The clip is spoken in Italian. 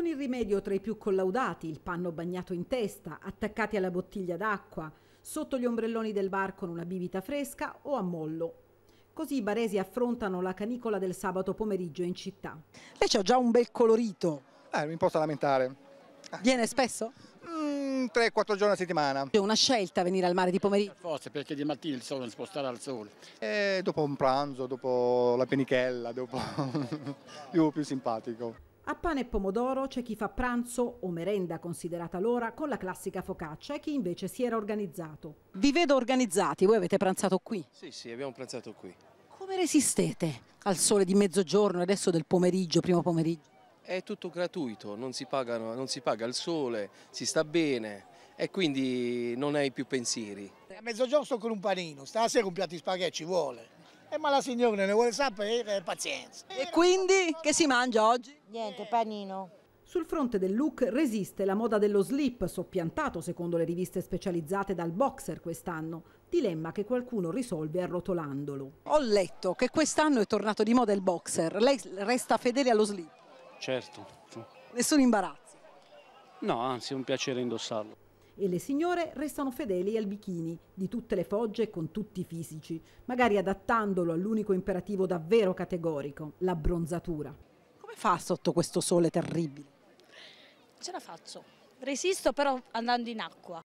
con il rimedio tra i più collaudati, il panno bagnato in testa, attaccati alla bottiglia d'acqua, sotto gli ombrelloni del bar con una bibita fresca o a mollo. Così i baresi affrontano la canicola del sabato pomeriggio in città. Lei c'ha già un bel colorito. Eh, mi posso lamentare. Viene spesso? 3-4 mm, giorni a settimana. È una scelta venire al mare di pomeriggio? Forse perché di mattina il sole non si può stare al sole. E eh, dopo un pranzo, dopo la penichella, dopo più, più simpatico. A pane e pomodoro c'è chi fa pranzo o merenda considerata l'ora con la classica focaccia e chi invece si era organizzato. Vi vedo organizzati, voi avete pranzato qui? Sì, sì, abbiamo pranzato qui. Come resistete al sole di mezzogiorno e adesso del pomeriggio, primo pomeriggio? È tutto gratuito, non si, pagano, non si paga il sole, si sta bene e quindi non hai più pensieri. A mezzogiorno sto con un panino, stasera un piatto di spaghetti ci vuole. Eh, ma la signora ne vuole sapere, pazienza. E quindi che si mangia oggi? Niente, panino. Sul fronte del look resiste la moda dello slip, soppiantato secondo le riviste specializzate dal boxer quest'anno, dilemma che qualcuno risolve arrotolandolo. Ho letto che quest'anno è tornato di moda il boxer, lei resta fedele allo slip? Certo. Nessun imbarazzo? No, anzi è un piacere indossarlo e le signore restano fedeli al bikini, di tutte le fogge con tutti i fisici, magari adattandolo all'unico imperativo davvero categorico, la bronzatura. Come fa sotto questo sole terribile? Ce la faccio. Resisto però andando in acqua.